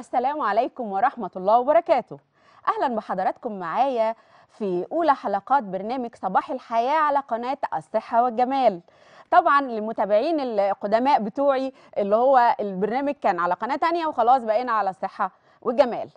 السلام عليكم ورحمة الله وبركاته أهلا بحضراتكم معايا في أولى حلقات برنامج صباح الحياة على قناة الصحة والجمال طبعا للمتابعين القدماء بتوعي اللي هو البرنامج كان على قناة تانية وخلاص بقينا على الصحة والجمال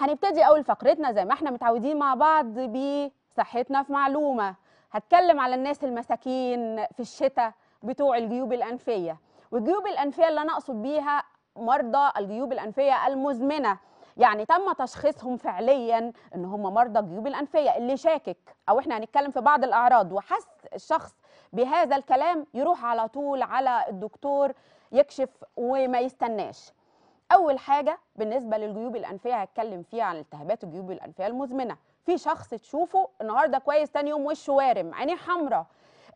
هنبتدي أول فقرتنا زي ما احنا متعودين مع بعض بصحتنا في معلومة هتكلم على الناس المساكين في الشتاء بتوع الجيوب الأنفية والجيوب الأنفية اللي أنا أقصد بيها مرضى الجيوب الانفيه المزمنه يعني تم تشخيصهم فعليا ان هم مرضى الجيوب الانفيه اللي شاكك او احنا هنتكلم في بعض الاعراض وحس الشخص بهذا الكلام يروح على طول على الدكتور يكشف وما يستناش اول حاجه بالنسبه للجيوب الانفيه هتكلم فيها عن التهابات الجيوب الانفيه المزمنه في شخص تشوفه النهارده كويس تاني يوم وشه وارم عينيه حمراء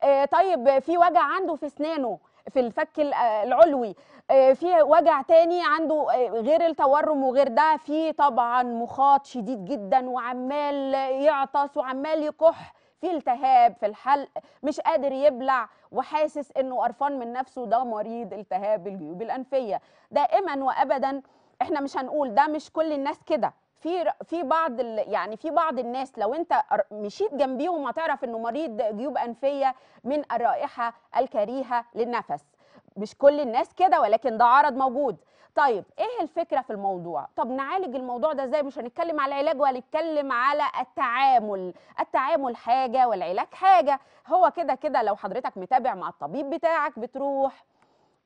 آه طيب في وجع عنده في اسنانه في الفك آه، العلوي آه، في وجع تاني عنده آه، غير التورم وغير ده في طبعا مخاط شديد جدا وعمال يعطس وعمال يكح في التهاب في الحلق مش قادر يبلع وحاسس انه قرفان من نفسه ده مريض التهاب الجيوب الانفيه دائما وابدا احنا مش هنقول ده مش كل الناس كده في في بعض يعني في بعض الناس لو انت مشيت جنبيهم هتعرف انه مريض جيوب انفيه من الرائحه الكريهه للنفس مش كل الناس كده ولكن ده عرض موجود طيب ايه الفكره في الموضوع طب نعالج الموضوع ده ازاي مش هنتكلم على العلاج وهنتكلم على التعامل التعامل حاجه والعلاج حاجه هو كده كده لو حضرتك متابع مع الطبيب بتاعك بتروح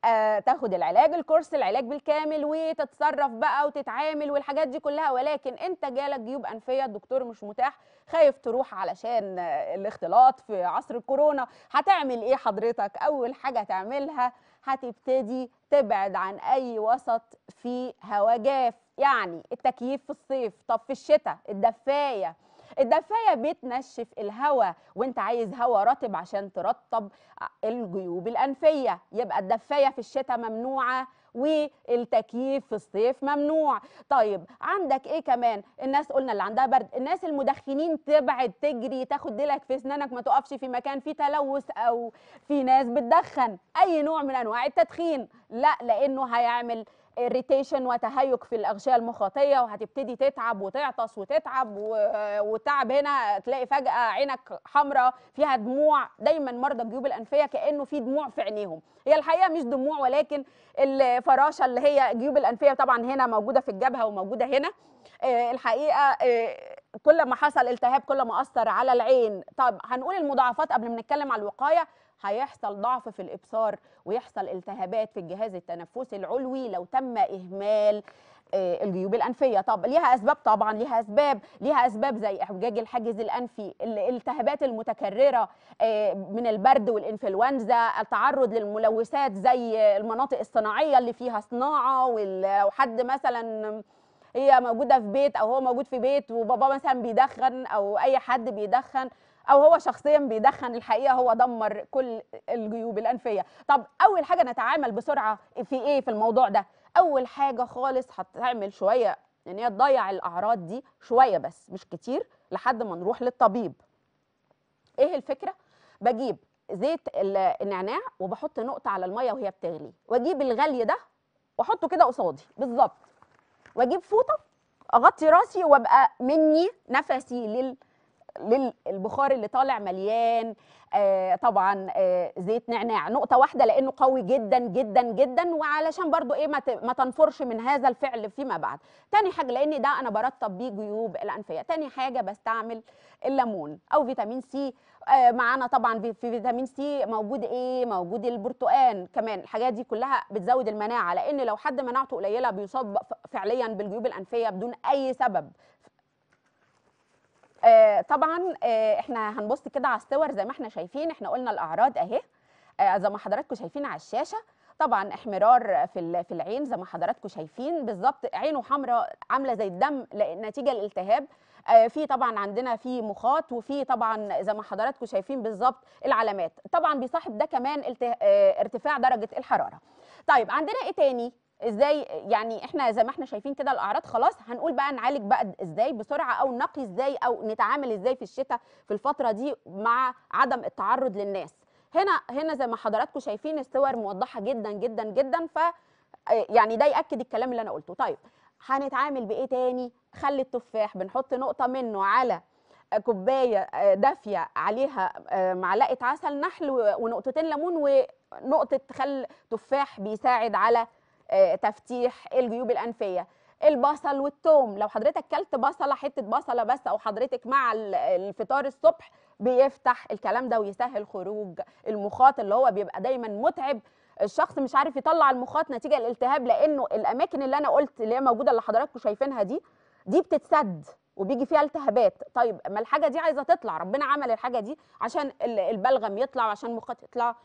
آه تاخد العلاج الكورس العلاج بالكامل وتتصرف بقى وتتعامل والحاجات دي كلها ولكن انت جالك جيوب انفيه الدكتور مش متاح خايف تروح علشان الاختلاط في عصر الكورونا هتعمل ايه حضرتك اول حاجه تعملها هتبتدي تبعد عن اي وسط فيه هواء جاف يعني التكييف في الصيف طب في الشتاء الدفايه الدفايه بتنشف الهواء وانت عايز هواء رطب عشان ترطب الجيوب الانفيه يبقى الدفايه في الشتاء ممنوعه والتكييف في الصيف ممنوع طيب عندك ايه كمان الناس قلنا اللي عندها برد الناس المدخنين تبعد تجري تاخد دلك في اسنانك ما تقفش في مكان فيه تلوث او في ناس بتدخن اي نوع من انواع التدخين لا لانه هيعمل ريتيشن وتهيج في الاغشيه المخاطيه وهتبتدي تتعب وتعطس وتتعب والتعب هنا تلاقي فجاه عينك حمراء فيها دموع دايما مرضى الجيوب الانفيه كانه في دموع في عينيهم هي الحقيقه مش دموع ولكن الفراشه اللي هي جيوب الانفيه طبعا هنا موجوده في الجبهه وموجوده هنا آه، الحقيقه آه، كل ما حصل التهاب كل ما اثر على العين طب هنقول المضاعفات قبل ما نتكلم على الوقايه هيحصل ضعف في الابصار ويحصل التهابات في الجهاز التنفسي العلوي لو تم اهمال آه، الجيوب الانفيه طب ليها اسباب طبعا ليها اسباب ليها اسباب زي احجاج الحاجز الانفي الالتهابات المتكرره آه، من البرد والانفلونزا التعرض للملوثات زي المناطق الصناعيه اللي فيها صناعه وحد مثلا هي موجوده في بيت او هو موجود في بيت وبابا مثلا بيدخن او اي حد بيدخن او هو شخصيا بيدخن الحقيقه هو دمر كل الجيوب الانفيه طب اول حاجه نتعامل بسرعه في ايه في الموضوع ده اول حاجه خالص هتعمل شويه ان هي تضيع الاعراض دي شويه بس مش كتير لحد ما نروح للطبيب ايه الفكره بجيب زيت النعناع وبحط نقطه على الميه وهي بتغلي واجيب الغلي ده واحطه كده قصادي بالظبط واجيب فوطه اغطي راسي وابقى مني نفسي لل للبخار اللي طالع مليان آه، طبعا آه، زيت نعناع نقطه واحده لانه قوي جدا جدا جدا وعلشان برضو ايه ما, تنفرش من هذا الفعل فيما بعد تاني حاجه لان ده انا برطب بيه جيوب الانفيه تاني حاجه بستعمل الليمون او فيتامين سي آه، معانا طبعا في فيتامين سي موجود ايه موجود البرتقال كمان الحاجات دي كلها بتزود المناعه لان لو حد مناعته قليله بيصاب فعليا بالجيوب الانفيه بدون اي سبب آه طبعا آه احنا هنبص كده على الصور زي ما احنا شايفين احنا قلنا الاعراض اهي آه زي ما حضراتكم شايفين على الشاشه طبعا احمرار في في العين زي ما حضراتكم شايفين بالظبط عينه حمراء عامله زي الدم نتيجه الالتهاب آه، في طبعا عندنا في مخاط وفي طبعا زي ما حضراتكم شايفين بالظبط العلامات طبعا بيصاحب ده كمان آه، ارتفاع درجه الحراره طيب عندنا ايه تاني ازاي يعني احنا زي ما احنا شايفين كده الاعراض خلاص هنقول بقى نعالج بقى ازاي بسرعه او نقي ازاي او نتعامل ازاي في الشتاء في الفتره دي مع عدم التعرض للناس هنا هنا زي ما حضراتكم شايفين الصور موضحه جدا جدا جدا ف يعني ده ياكد الكلام اللي انا قلته طيب هنتعامل بايه تاني خلي التفاح بنحط نقطه منه على كوبايه آه، دافيه عليها آه، معلقه عسل نحل ونقطتين ليمون ونقطه خل تفاح بيساعد على آه، تفتيح الجيوب الانفيه البصل والثوم لو حضرتك كلت بصله حته بصله بس او حضرتك مع الفطار الصبح بيفتح الكلام ده ويسهل خروج المخاط اللي هو بيبقى دايما متعب الشخص مش عارف يطلع المخاط نتيجه الالتهاب لانه الاماكن اللي انا قلت اللي هي موجوده اللي حضراتكم شايفينها دي دي بتتسد وبيجي فيها التهابات طيب ما الحاجه دي عايزه تطلع ربنا عمل الحاجه دي عشان البلغم يطلع وعشان المخاط يطلع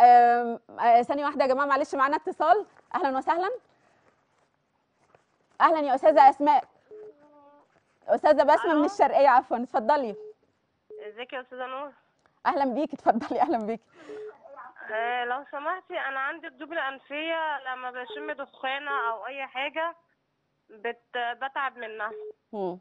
آه، ثانيه واحده يا جماعه معلش معانا اتصال اهلا وسهلا اهلا يا استاذه اسماء استاذه بسمه من الشرقيه عفوا اتفضلي ازيك يا استاذه نور اهلا بيكي اتفضلي اهلا بيكي آه لو سمحتي انا عندي الدوب الانفيه لما بشم دخانه او اي حاجه بت... بتعب منها مم.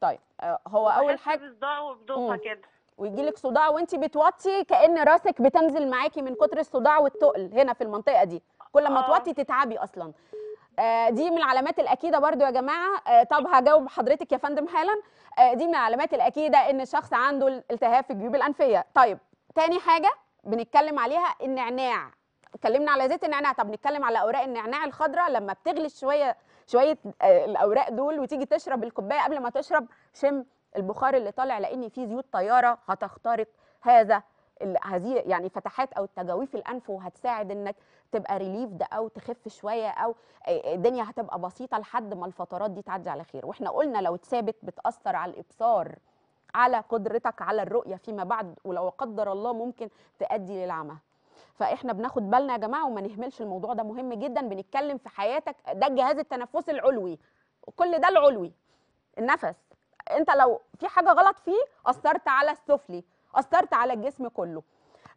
طيب آه، هو اول حاجه صداع وبدوخه كده ويجي لك صداع وانت بتوطي كان راسك بتنزل معاكي من كتر الصداع والتقل هنا في المنطقه دي كل ما آه. توطي تتعبي اصلا آه، دي من العلامات الاكيده برضو يا جماعه آه، طب هجاوب حضرتك يا فندم حالا دي من العلامات الاكيده ان الشخص عنده التهاب في الجيوب الانفيه طيب تاني حاجه بنتكلم عليها النعناع اتكلمنا على زيت النعناع طب نتكلم على اوراق النعناع الخضراء لما بتغلي شويه شويه الاوراق دول وتيجي تشرب الكوبايه قبل ما تشرب شم البخار اللي طالع لان في زيوت طياره هتخترق هذا هذه يعني فتحات او تجاويف الانف وهتساعد انك تبقى ريليفد او تخف شويه او آه، آه، الدنيا هتبقى بسيطه لحد ما الفترات دي تعدي على خير واحنا قلنا لو اتثابت بتاثر على الابصار على قدرتك على الرؤيه فيما بعد ولو قدر الله ممكن تؤدي للعمى فاحنا بناخد بالنا يا جماعه وما نهملش الموضوع ده مهم جدا بنتكلم في حياتك ده الجهاز التنفسي العلوي وكل ده العلوي النفس انت لو في حاجه غلط فيه اثرت على السفلي اثرت على الجسم كله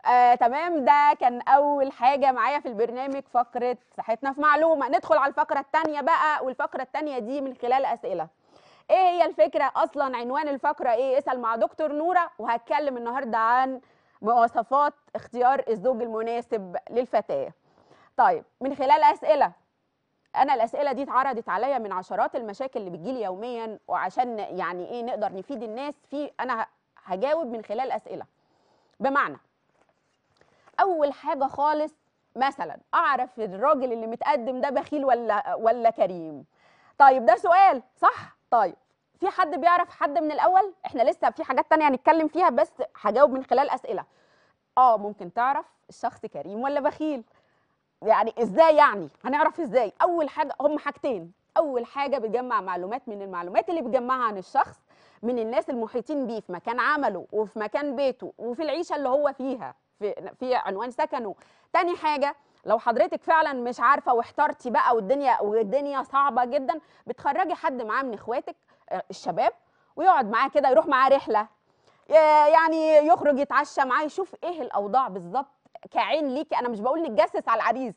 آه، تمام ده كان اول حاجه معايا في البرنامج فقره صحتنا في معلومه ندخل على الفقره الثانيه بقى والفقره الثانيه دي من خلال اسئله ايه هي الفكره اصلا عنوان الفقره ايه اسال مع دكتور نوره وهتكلم النهارده عن مواصفات اختيار الزوج المناسب للفتاه طيب من خلال اسئله انا الاسئله دي اتعرضت عليا من عشرات المشاكل اللي بتجيلي يوميا وعشان يعني ايه نقدر نفيد الناس في انا هجاوب من خلال اسئله بمعنى اول حاجه خالص مثلا اعرف الراجل اللي متقدم ده بخيل ولا ولا كريم طيب ده سؤال صح طيب في حد بيعرف حد من الاول احنا لسه في حاجات تانية هنتكلم فيها بس هجاوب من خلال اسئله اه ممكن تعرف الشخص كريم ولا بخيل يعني ازاي يعني هنعرف ازاي اول حاجه هم حاجتين اول حاجه بجمع معلومات من المعلومات اللي بجمعها عن الشخص من الناس المحيطين بيه في مكان عمله وفي مكان بيته وفي العيشه اللي هو فيها في في عنوان سكنه تاني حاجه لو حضرتك فعلا مش عارفه واحترتي بقى والدنيا والدنيا صعبه جدا بتخرجي حد معاه من اخواتك آه، الشباب ويقعد معاه كده يروح معاه رحله آه، يعني يخرج يتعشى معاه يشوف ايه الاوضاع بالظبط كعين ليكي انا مش بقول نتجسس على العريس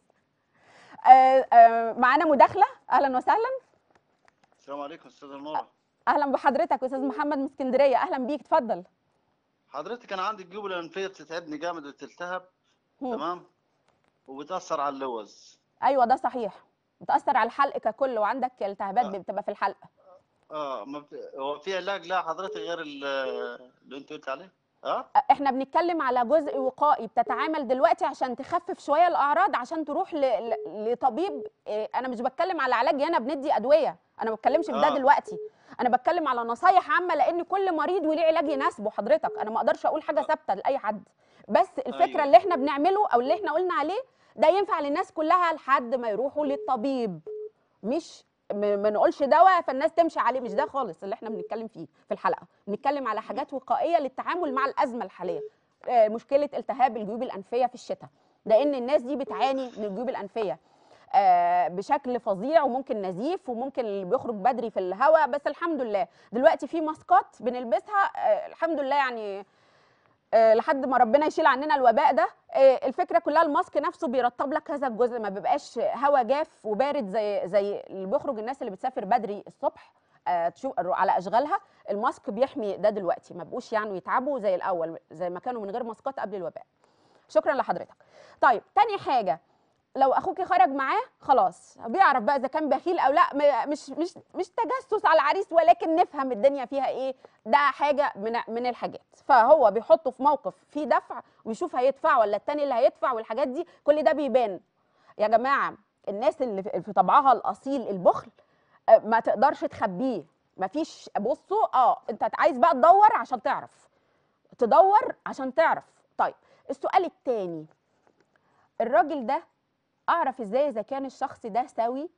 آه، معانا مداخله اهلا وسهلا السلام عليكم استاذه نوره اهلا بحضرتك استاذ محمد من اسكندريه اهلا بيك اتفضل حضرتك انا عندي الجيوب الانفيه بتتعبني جامد وتلتهب تمام وبتاثر على اللوز ايوه ده صحيح بتاثر على الحلق ككل وعندك التهابات آه. بتبقى في الحلق اه ما هو في علاج لا حضرتك غير اللي انت قلت عليه اه احنا بنتكلم على جزء وقائي بتتعامل دلوقتي عشان تخفف شويه الاعراض عشان تروح ل... ل... لطبيب آه، انا مش بتكلم على علاج انا بندي ادويه انا ما بتكلمش في ده آه. دلوقتي انا بتكلم على نصايح عامه لان كل مريض وليه علاج يناسبه حضرتك انا ما اقدرش اقول حاجه آه. ثابته لاي حد بس الفكره أيوة. اللي احنا بنعمله او اللي احنا قلنا عليه ده ينفع للناس كلها لحد ما يروحوا للطبيب مش ما نقولش دواء فالناس تمشي عليه مش ده خالص اللي احنا بنتكلم فيه في الحلقه بنتكلم على حاجات وقائيه للتعامل مع الازمه الحاليه آه، مشكله التهاب الجيوب الانفيه في الشتاء لان الناس دي بتعاني من الجيوب الانفيه آه، بشكل فظيع وممكن نزيف وممكن اللي بيخرج بدري في الهواء بس الحمد لله دلوقتي في ماسكات بنلبسها آه، الحمد لله يعني آه، لحد ما ربنا يشيل عننا الوباء ده الفكره كلها الماسك نفسه بيرطب لك هذا الجزء ما بيبقاش هواء جاف وبارد زي زي اللي بيخرج الناس اللي بتسافر بدري الصبح تشوف على اشغالها الماسك بيحمي ده دلوقتي ما بقوش يعني يتعبوا زي الاول زي ما كانوا من غير ماسكات قبل الوباء شكرا لحضرتك طيب تاني حاجه لو اخوكي خرج معاه خلاص بيعرف بقى اذا كان بخيل او لا مش مش مش تجسس على العريس ولكن نفهم الدنيا فيها ايه ده حاجه من من الحاجات فهو بيحطه في موقف فيه دفع ويشوف هيدفع ولا التاني اللي هيدفع والحاجات دي كل ده بيبان يا جماعه الناس اللي في طبعها الاصيل البخل آه، ما تقدرش تخبيه ما فيش بصوا اه انت عايز بقى تدور عشان تعرف تدور عشان تعرف طيب السؤال الثاني الراجل ده اعرف ازاي اذا كان الشخص ده سوي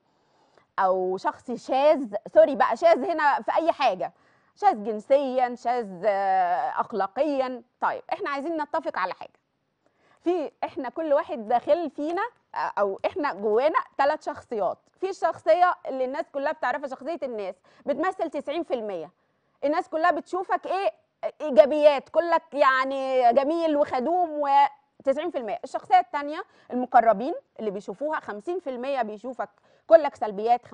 او شخص شاذ سوري بقى شاذ هنا في اي حاجه شاذ جنسيا شاذ آه، اخلاقيا طيب احنا عايزين نتفق على حاجه في احنا كل واحد داخل فينا آه، او احنا جوانا ثلاث شخصيات في الشخصيه اللي الناس كلها بتعرفها شخصيه الناس بتمثل 90% الناس كلها بتشوفك ايه ايجابيات كلك يعني جميل وخدوم 90% الشخصيه الثانيه المقربين اللي بيشوفوها 50% بيشوفك كلك سلبيات 50%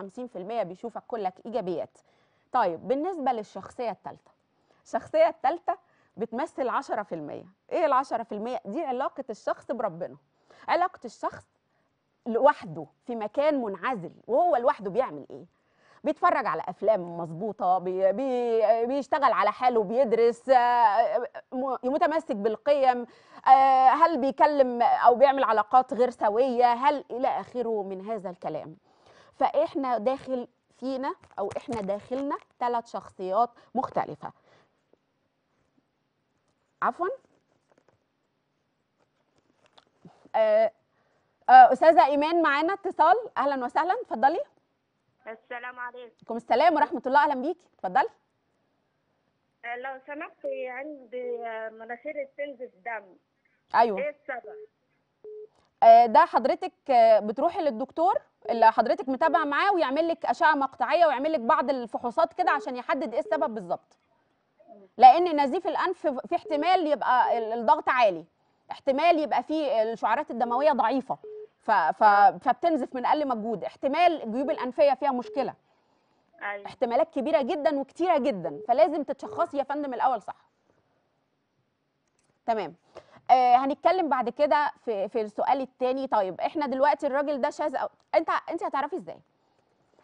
بيشوفك كلك ايجابيات طيب بالنسبه للشخصيه الثالثه الشخصيه الثالثه بتمثل 10% ايه ال 10% دي علاقه الشخص بربنا علاقه الشخص لوحده في مكان منعزل وهو لوحده بيعمل ايه بيتفرج على افلام مظبوطه بي بي بيشتغل على حاله بيدرس آه، متمسك بالقيم آه، هل بيكلم او بيعمل علاقات غير سويه هل الى اخره من هذا الكلام فاحنا داخل فينا او احنا داخلنا ثلاث شخصيات مختلفه عفوا آه، آه، استاذه ايمان معانا اتصال اهلا وسهلا اتفضلي السلام عليكم السلام ورحمه الله اهلا بيكي اتفضلي لو سمحت عندي مناخير تنزف دم ايوه ايه السبب آه، ده حضرتك آه، بتروحي للدكتور اللي حضرتك متابعه معاه ويعمل لك اشعه مقطعيه ويعمل لك بعض الفحوصات كده عشان يحدد ايه السبب بالظبط لان نزيف الانف في احتمال يبقى الضغط عالي احتمال يبقى فيه الشعيرات الدمويه ضعيفه ف... ف... فبتنزف من اقل مجهود احتمال الجيوب الانفيه فيها مشكله أيوة. احتمالات كبيره جدا وكتيره جدا فلازم تتشخصي يا فندم الاول صح تمام آه، هنتكلم بعد كده في في السؤال الثاني طيب احنا دلوقتي الراجل ده شاذ انت انت هتعرفي ازاي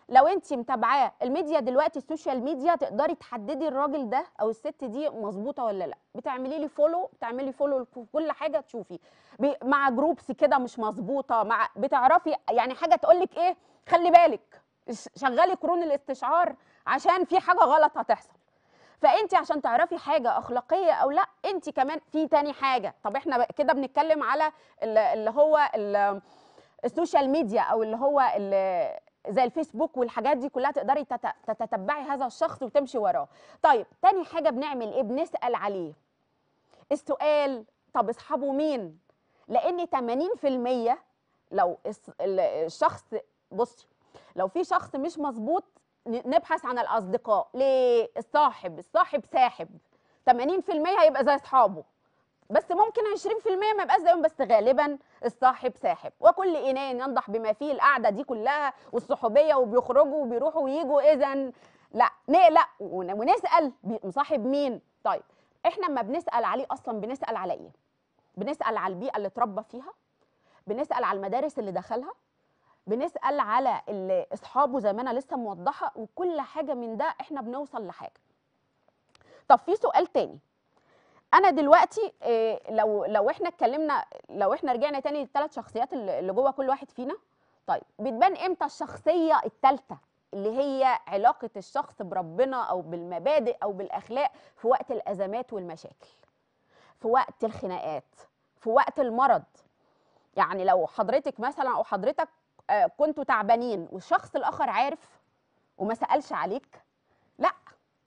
لو انت متابعاه الميديا دلوقتي السوشيال ميديا تقدري تحددي الراجل ده او الست دي مظبوطه ولا لا بتعملي لي فولو بتعملي فولو كل حاجه تشوفي مع جروبس كده مش مظبوطه مع بتعرفي يعني حاجه تقول لك ايه خلي بالك شغلي قرون الاستشعار عشان في حاجه غلط هتحصل فانت عشان تعرفي حاجه اخلاقيه او لا انت كمان في تاني حاجه طب احنا كده بنتكلم على اللي هو السوشيال ميديا او اللي هو زي الفيسبوك والحاجات دي كلها تقدري تتبعي هذا الشخص وتمشي وراه طيب تاني حاجه بنعمل ايه بنسال عليه السؤال طب اصحابه مين لان 80% لو الشخص بصي لو في شخص مش مظبوط نبحث عن الاصدقاء ليه الصاحب الصاحب ساحب 80% هيبقى زي اصحابه بس ممكن 20% ما يبقاش زيهم بس غالبا الصاحب ساحب وكل اناء ينضح بما فيه القعده دي كلها والصحوبيه وبيخرجوا وبيروحوا ويجوا اذا لا نقلق ونسال مصاحب مين طيب احنا اما بنسال عليه اصلا بنسال على ايه بنسال على البيئه اللي اتربى فيها بنسال على المدارس اللي دخلها بنسال على اللي اصحابه زي ما انا لسه موضحه وكل حاجه من ده احنا بنوصل لحاجه طب في سؤال تاني انا دلوقتي آه، لو لو احنا اتكلمنا لو احنا رجعنا تاني للثلاث شخصيات اللي جوه كل واحد فينا طيب بتبان امتى الشخصيه الثالثه اللي هي علاقه الشخص بربنا او بالمبادئ او بالاخلاق في وقت الازمات والمشاكل في وقت الخناقات في وقت المرض يعني لو حضرتك مثلا او حضرتك آه، كنتوا تعبانين والشخص الاخر عارف وما سالش عليك لا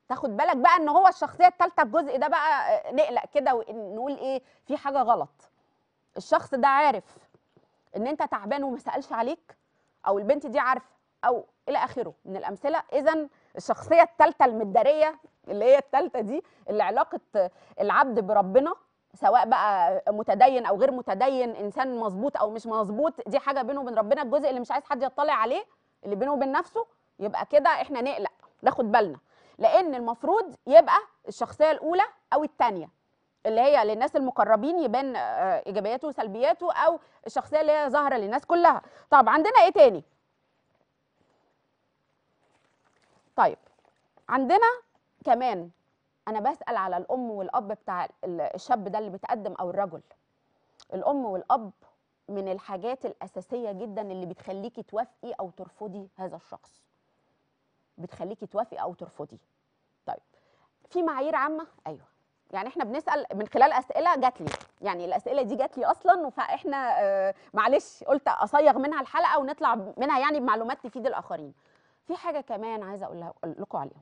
تاخد بالك بقى ان هو الشخصيه الثالثه الجزء ده بقى آه، نقلق كده ونقول ايه في حاجه غلط الشخص ده عارف ان انت تعبان وما سالش عليك او البنت دي عارفه او الى اخره من الامثله اذا الشخصيه الثالثه المداريه اللي هي الثالثه دي اللي علاقه العبد بربنا سواء بقى متدين او غير متدين انسان مظبوط او مش مظبوط دي حاجه بينه وبين ربنا الجزء اللي مش عايز حد يطلع عليه اللي بينه وبين نفسه يبقى كده احنا نقلق ناخد بالنا لان المفروض يبقى الشخصيه الاولى او الثانيه اللي هي للناس المقربين يبان آه، ايجابياته وسلبياته او الشخصيه اللي هي ظاهره للناس كلها طب عندنا ايه تاني طيب عندنا كمان انا بسال على الام والاب بتاع الشاب ده اللي بيتقدم او الرجل الام والاب من الحاجات الاساسيه جدا اللي بتخليكي توافقي او ترفضي هذا الشخص بتخليكي توافقي او ترفضي طيب في معايير عامه ايوه يعني احنا بنسال من خلال اسئله جات لي يعني الاسئله دي جات لي اصلا فاحنا آه معلش قلت اصيغ منها الحلقه ونطلع منها يعني بمعلومات تفيد الاخرين في حاجه كمان عايزه اقول لكم عليها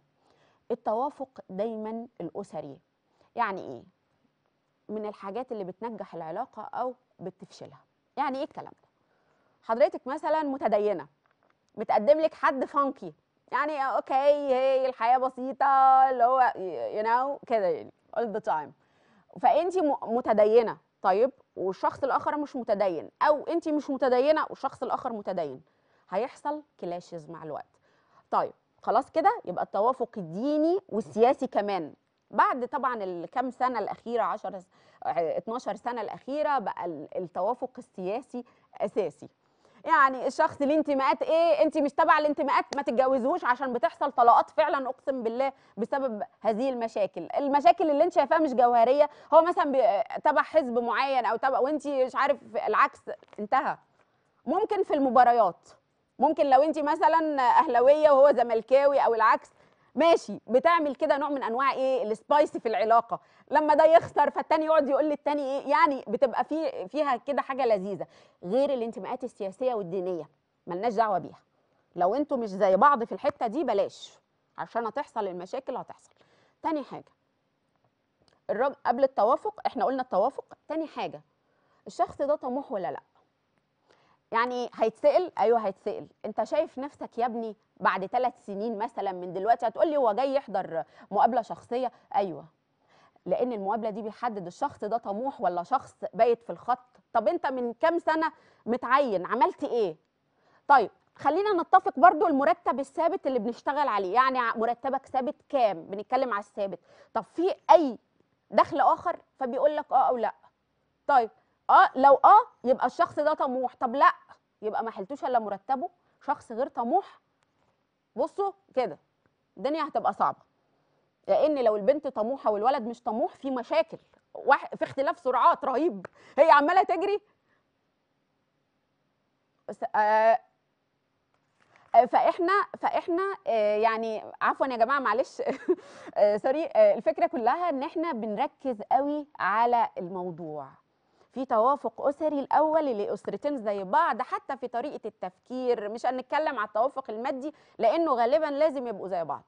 التوافق دايما الأسري يعني إيه؟ من الحاجات اللي بتنجح العلاقة أو بتفشلها يعني إيه الكلام ده؟ حضرتك مثلا متدينة بتقدم لك حد فانكي يعني اوكي هي الحياه بسيطه اللي هو يو نو كده يعني اول ذا تايم فانت متدينه طيب والشخص الاخر مش متدين او انت مش متدينه والشخص الاخر متدين هيحصل كلاشز مع الوقت طيب خلاص كده يبقى التوافق الديني والسياسي كمان بعد طبعا الكام سنه الاخيره 10 12 سنه الاخيره بقى التوافق السياسي اساسي يعني الشخص ليه انتماءات ايه انت مش تبع الانتماءات ما تتجوزوش عشان بتحصل طلاقات فعلا اقسم بالله بسبب هذه المشاكل المشاكل اللي انت شايفاها مش جوهريه هو مثلا تبع حزب معين او تبع وانت مش عارف العكس انتهى ممكن في المباريات ممكن لو انت مثلا اهلاويه وهو زملكاوي او العكس ماشي بتعمل كده نوع من انواع ايه السبايسي في العلاقه لما ده يخسر فالتاني يقعد يقول للتاني ايه يعني بتبقى في فيها كده حاجه لذيذه غير الانتماءات السياسيه والدينيه ملناش دعوه بيها لو انتوا مش زي بعض في الحته دي بلاش عشان هتحصل المشاكل هتحصل تاني حاجه الراجل قبل التوافق احنا قلنا التوافق تاني حاجه الشخص ده طموح ولا لا يعني هيتسال ايوه هيتسال انت شايف نفسك يا ابني بعد ثلاث سنين مثلا من دلوقتي هتقول لي هو جاي يحضر مقابله شخصيه ايوه لان المقابله دي بيحدد الشخص ده طموح ولا شخص بايت في الخط طب انت من كام سنه متعين عملت ايه طيب خلينا نتفق برضو المرتب الثابت اللي بنشتغل عليه يعني مرتبك ثابت كام بنتكلم على الثابت طب في اي دخل اخر فبيقول لك اه او لا طيب اه لو اه يبقى الشخص ده طموح طب لا يبقى ما حلتوش الا مرتبه شخص غير طموح بصوا كده الدنيا هتبقى صعبه لان لو البنت طموحه والولد مش طموح في مشاكل في اختلاف سرعات رهيب هي عماله تجري بس آه, آه، فاحنا فاحنا آه، يعني عفوا يا جماعه معلش سوري آه، الفكره كلها ان احنا بنركز قوي على الموضوع في توافق اسري الاول لاسرتين زي بعض حتى في طريقه التفكير مش هنتكلم على التوافق المادي لانه غالبا لازم يبقوا زي بعض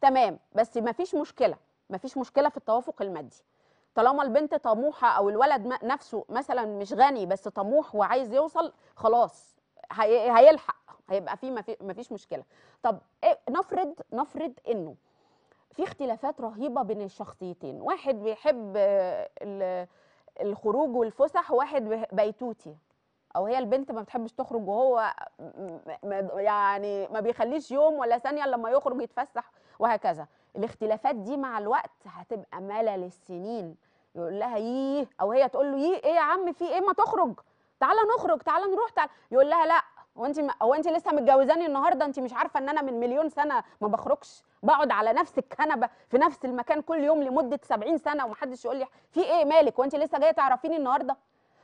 تمام بس مفيش مشكله مفيش مشكله في التوافق المادي طالما البنت طموحه او الولد نفسه مثلا مش غني بس طموح وعايز يوصل خلاص هيلحق هيبقى في مفيش مشكله طب إيه، نفرض نفرض انه في اختلافات رهيبه بين الشخصيتين واحد بيحب الخروج والفسح واحد بيتوتي او هي البنت ما بتحبش تخرج وهو يعني ما بيخليش يوم ولا ثانيه لما يخرج يتفسح وهكذا الاختلافات دي مع الوقت هتبقى ملل السنين يقول لها ييه او هي تقول له ييه ايه يا عم في ايه ما تخرج تعالى نخرج تعالى نروح تعالى يقول لها لا هو انت هو انت لسه متجوزاني النهارده انت مش عارفه ان انا من مليون سنه ما بخرجش بقعد على نفس الكنبه في نفس المكان كل يوم لمده 70 سنه ومحدش يقول لي في ايه مالك وانت لسه جايه تعرفيني النهارده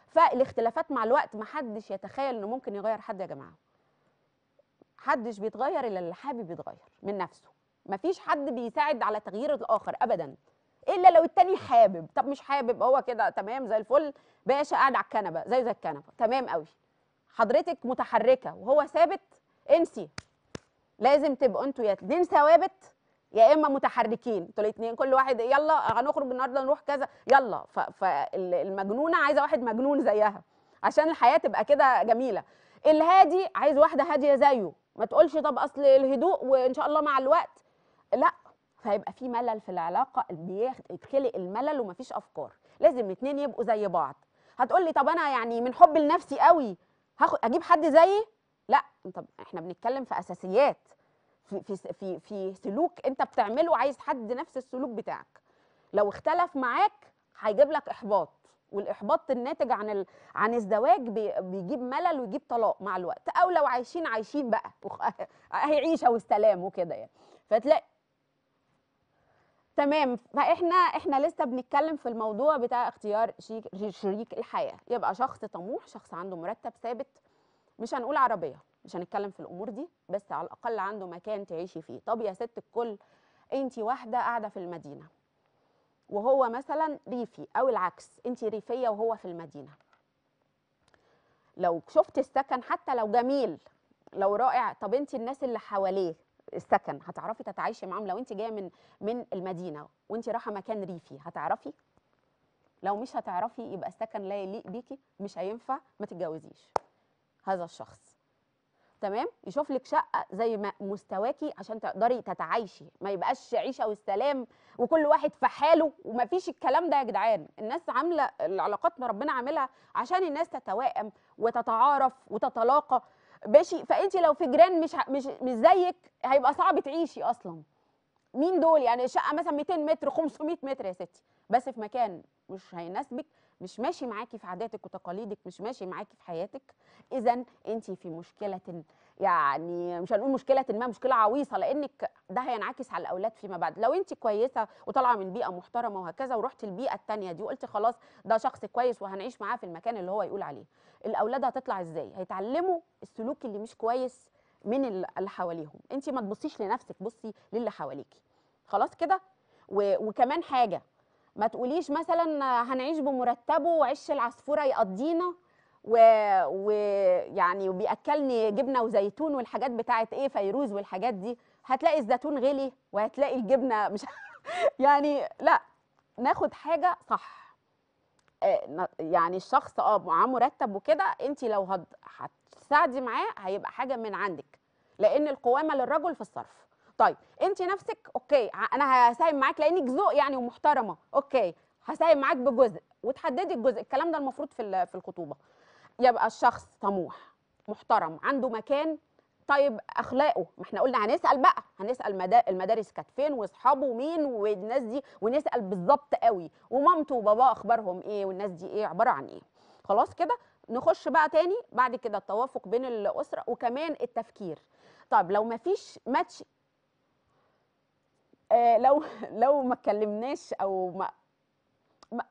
فالاختلافات مع الوقت محدش يتخيل انه ممكن يغير حد يا جماعه محدش بيتغير الا اللي حابب يتغير من نفسه مفيش حد بيساعد على تغيير الاخر ابدا الا لو التاني حابب طب مش حابب هو كده تمام زي الفل باشا قاعد على الكنبه زي زي الكنبه تمام قوي حضرتك متحركه وهو ثابت انسي لازم تبقوا انتوا يا اتنين ثوابت يا اما متحركين انتوا الاثنين كل واحد يلا هنخرج النهارده نروح كذا يلا فالمجنونه عايزه واحد مجنون زيها عشان الحياه تبقى كده جميله الهادي عايز واحده هاديه زيه ما تقولش طب اصل الهدوء وان شاء الله مع الوقت لا فيبقى في ملل في العلاقه بيتخلق الملل ومفيش افكار لازم الاثنين يبقوا زي بعض هتقول لي طب انا يعني من حب لنفسي قوي هاخد اجيب حد زيي طب احنا بنتكلم في اساسيات في في في, في سلوك انت بتعمله عايز حد نفس السلوك بتاعك لو اختلف معاك هيجيب لك احباط والاحباط الناتج عن ال... عن الزواج بي... بيجيب ملل ويجيب طلاق مع الوقت او لو عايشين عايشين بقى وخ... هي عيشه والسلام وكده يعني فتلاقي تمام فاحنا احنا لسه بنتكلم في الموضوع بتاع اختيار شريك, شريك الحياه يبقى شخص طموح شخص عنده مرتب ثابت مش هنقول عربيه مش هنتكلم في الامور دي بس على الاقل عنده مكان تعيشي فيه طب يا ست الكل انت واحده قاعده في المدينه وهو مثلا ريفي او العكس انت ريفيه وهو في المدينه لو شفت السكن حتى لو جميل لو رائع طب انت الناس اللي حواليه السكن هتعرفي تتعايشي معاهم لو انت جايه من من المدينه وانت رايحه مكان ريفي هتعرفي لو مش هتعرفي يبقى السكن لا يليق بيكي مش هينفع ما تتجوزيش هذا الشخص تمام يشوف لك شقه زي ما مستواكي عشان تقدري تتعايشي ما يبقاش عيشه والسلام وكل واحد في حاله وما فيش الكلام ده يا جدعان الناس عامله العلاقات ما ربنا عاملها عشان الناس تتوائم وتتعارف وتتلاقى ماشي فانت لو في جيران مش مش مش زيك هيبقى صعب تعيشي اصلا مين دول يعني شقه مثلا 200 متر 500 متر يا ستي بس في مكان مش هيناسبك مش ماشي معاكي في عاداتك وتقاليدك مش ماشي معاكي في حياتك اذا انت في مشكله يعني مش هنقول مشكله ما مشكله عويصه لانك ده هينعكس على الاولاد فيما بعد لو انت كويسه وطالعه من بيئه محترمه وهكذا ورحت البيئه الثانيه دي وقلت خلاص ده شخص كويس وهنعيش معاه في المكان اللي هو يقول عليه الاولاد هتطلع ازاي هيتعلموا السلوك اللي مش كويس من اللي حواليهم انت ما تبصيش لنفسك بصي للي حواليكي خلاص كده وكمان حاجه ما تقوليش مثلا هنعيش بمرتبه وعش العصفوره يقضينا ويعني و... وبياكلني جبنه وزيتون والحاجات بتاعت ايه فيروز والحاجات دي هتلاقي الزيتون غلي وهتلاقي الجبنه مش يعني لا ناخد حاجه صح آه، يعني الشخص اه معاه مرتب وكده انت لو هتساعدي معاه هيبقى حاجه من عندك لان القوامه للرجل في الصرف طيب انت نفسك اوكي انا هساهم معاك لانك ذوق يعني ومحترمه اوكي هساهم معاك بجزء وتحددي الجزء الكلام ده المفروض في في الخطوبه يبقى الشخص طموح محترم عنده مكان طيب اخلاقه ما احنا قلنا هنسال بقى هنسال المدارس كانت فين واصحابه مين والناس دي ونسال بالظبط قوي ومامته وباباه اخبارهم ايه والناس دي ايه عباره عن ايه خلاص كده نخش بقى تاني بعد كده التوافق بين الاسره وكمان التفكير طب لو ما فيش ماتش آه، لو لو ما اتكلمناش او ما, ما,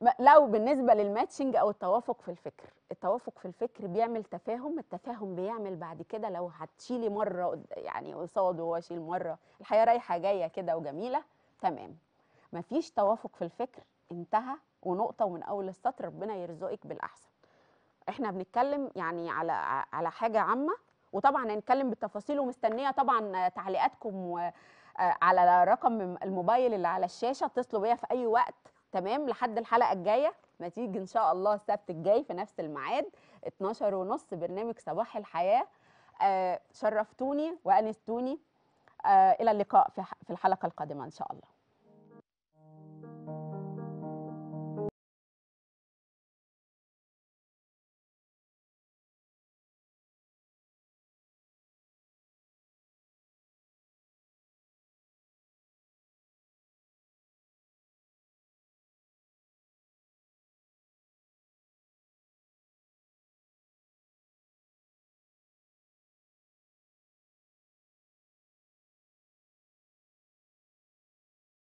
ما لو بالنسبه للماتشنج او التوافق في الفكر التوافق في الفكر بيعمل تفاهم التفاهم بيعمل بعد كده لو هتشيلي مره يعني قصاده هو شيل مره الحياه رايحه جايه كده وجميله تمام مفيش توافق في الفكر انتهى ونقطه ومن اول السطر ربنا يرزقك بالاحسن احنا بنتكلم يعني على على حاجه عامه وطبعا هنتكلم بالتفاصيل ومستنيه طبعا تعليقاتكم و آه، على رقم الموبايل اللي على الشاشه اتصلوا بيا في اي وقت تمام لحد الحلقه الجايه ما تيجي ان شاء الله السبت الجاي في نفس الميعاد 12 ونص برنامج صباح الحياه آه، شرفتوني وانستوني آه، الى اللقاء في الحلقه القادمه ان شاء الله